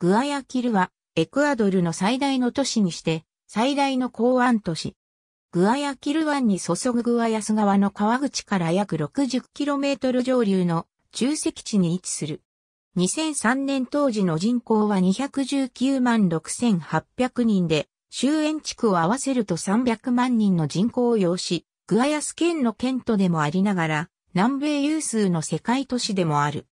グアヤキルは、エクアドルの最大の都市にして、最大の港湾都市。グアヤキル湾に注ぐグアヤス川の川口から約 60km 上流の中石地に位置する。2003年当時の人口は219万6800人で、周辺地区を合わせると300万人の人口を要し、グアヤス県の県都でもありながら、南米有数の世界都市でもある。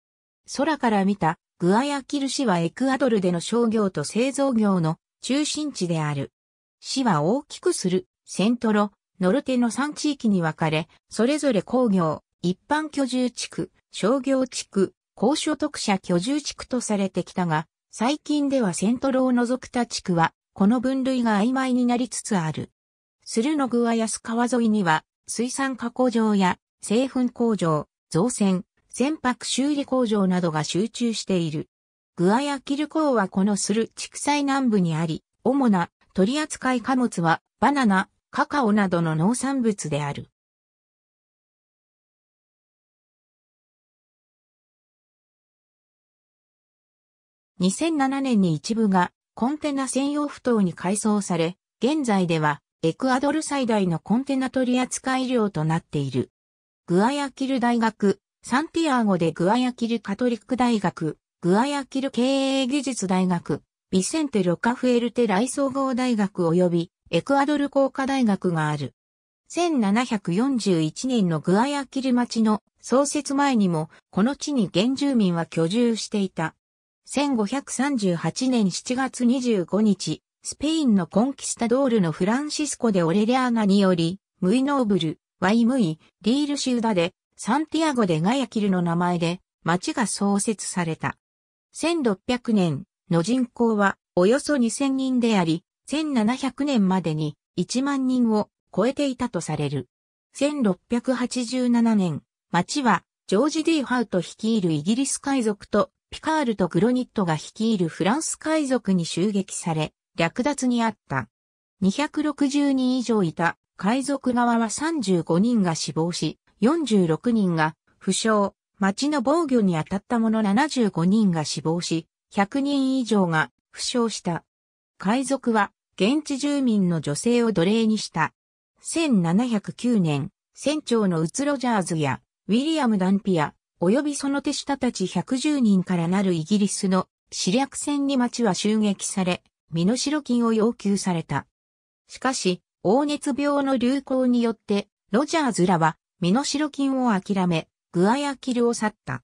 空から見たグアヤキル市はエクアドルでの商業と製造業の中心地である。市は大きくする、セントロ、ノルテの3地域に分かれ、それぞれ工業、一般居住地区、商業地区、高所得者居住地区とされてきたが、最近ではセントロを除く他地区は、この分類が曖昧になりつつある。スルノグアヤス川沿いには、水産加工場や、製粉工場、造船、船舶修理工場などが集中している。グアヤキル港はこのスル地区最南部にあり、主な取扱い貨物はバナナ、カカオなどの農産物である。2007年に一部がコンテナ専用埠頭に改装され、現在ではエクアドル最大のコンテナ取扱量となっている。グアヤキル大学サンティアーゴでグアヤキルカトリック大学、グアヤキル経営技術大学、ビセンテ・ロカフエルテライ総合大学及びエクアドル工科大学がある。1741年のグアヤキル町の創設前にも、この地に原住民は居住していた。1538年7月25日、スペインのコンキスタドールのフランシスコでオレレアーナにより、ムイノーブル、ワイムイ、リールシューダで、サンティアゴ・でガヤキルの名前で町が創設された。1600年の人口はおよそ2000人であり、1700年までに1万人を超えていたとされる。1687年、町はジョージ・ディ・ハウト率いるイギリス海賊とピカールとグロニットが率いるフランス海賊に襲撃され、略奪にあった。260人以上いた海賊側は35人が死亡し、46人が負傷、町の防御に当たった者75人が死亡し、100人以上が負傷した。海賊は現地住民の女性を奴隷にした。1709年、船長のウツロジャーズやウィリアム・ダンピア、及びその手下たち110人からなるイギリスの死略船に町は襲撃され、身代金を要求された。しかし、黄熱病の流行によって、ロジャーズらは身代金を諦め、グアヤキルを去った。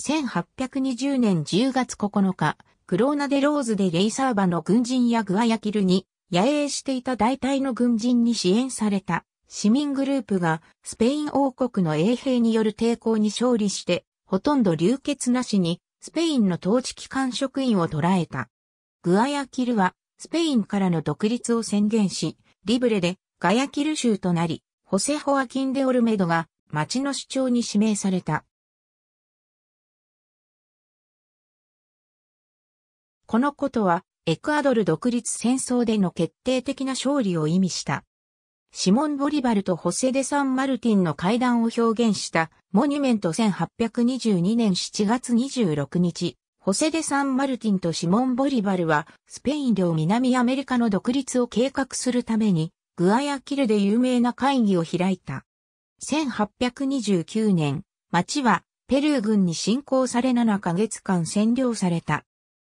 1820年10月9日、クローナデローズでレイサーバの軍人やグアヤキルに、野営していた大隊の軍人に支援された市民グループがスペイン王国の衛兵による抵抗に勝利して、ほとんど流血なしにスペインの統治機関職員を捕らえた。グアヤキルはスペインからの独立を宣言し、リブレでガヤキル州となり、ホセ・ホアキン・デ・オルメドが町の首長に指名された。このことは、エクアドル独立戦争での決定的な勝利を意味した。シモン・ボリバルとホセ・デ・サン・マルティンの会談を表現したモニュメント1822年7月26日、ホセ・デ・サン・マルティンとシモン・ボリバルはスペイン領南アメリカの独立を計画するためにグアヤキルで有名な会議を開いた。1829年、町はペルー軍に侵攻され7ヶ月間占領された。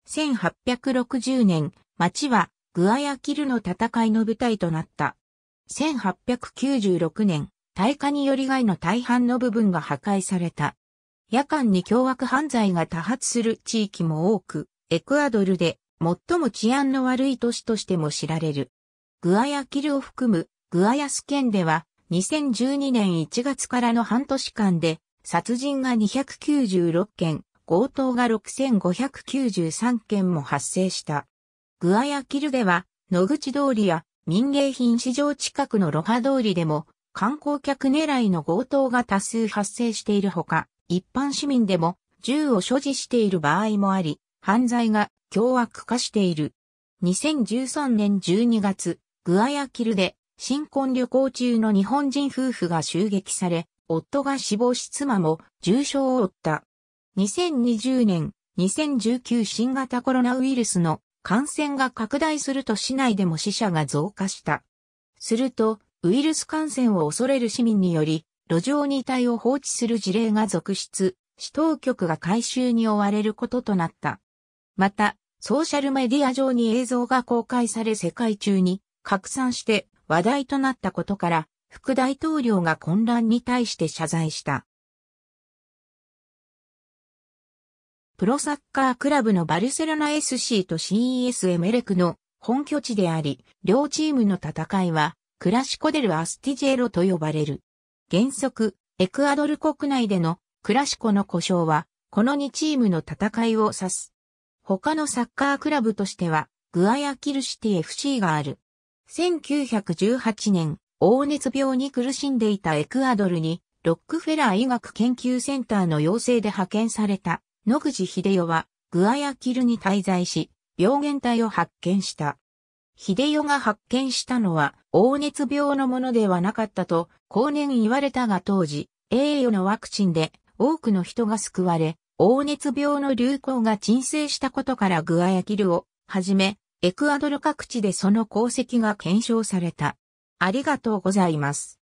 1860年、町はグアヤキルの戦いの舞台となった。1896年、大火により害の大半の部分が破壊された。夜間に凶悪犯罪が多発する地域も多く、エクアドルで最も治安の悪い都市としても知られる。グアヤキルを含むグアヤス県では2012年1月からの半年間で殺人が296件、強盗が6593件も発生した。グアヤキルでは野口通りや民芸品市場近くのロハ通りでも観光客狙いの強盗が多数発生しているほか、一般市民でも銃を所持している場合もあり、犯罪が凶悪化している。2013年12月、グアヤキルで、新婚旅行中の日本人夫婦が襲撃され、夫が死亡し妻も重傷を負った。2020年、2019新型コロナウイルスの感染が拡大すると市内でも死者が増加した。すると、ウイルス感染を恐れる市民により、路上に遺体を放置する事例が続出、市当局が回収に追われることとなった。また、ソーシャルメディア上に映像が公開され世界中に拡散して話題となったことから、副大統領が混乱に対して謝罪した。プロサッカークラブのバルセロナ SC と CES エメレクの本拠地であり、両チームの戦いは、クラシコデル・アスティジェロと呼ばれる。原則、エクアドル国内でのクラシコの故障は、この2チームの戦いを指す。他のサッカークラブとしては、グアヤキルシティ FC がある。1918年、黄熱病に苦しんでいたエクアドルに、ロックフェラー医学研究センターの要請で派遣された野口秀代は、グアヤキルに滞在し、病原体を発見した。秀代が発見したのは、黄熱病のものではなかったと、後年言われたが当時、栄誉のワクチンで多くの人が救われ、黄熱病の流行が鎮静したことからグアヤキルをはじめ、エクアドル各地でその功績が検証された。ありがとうございます。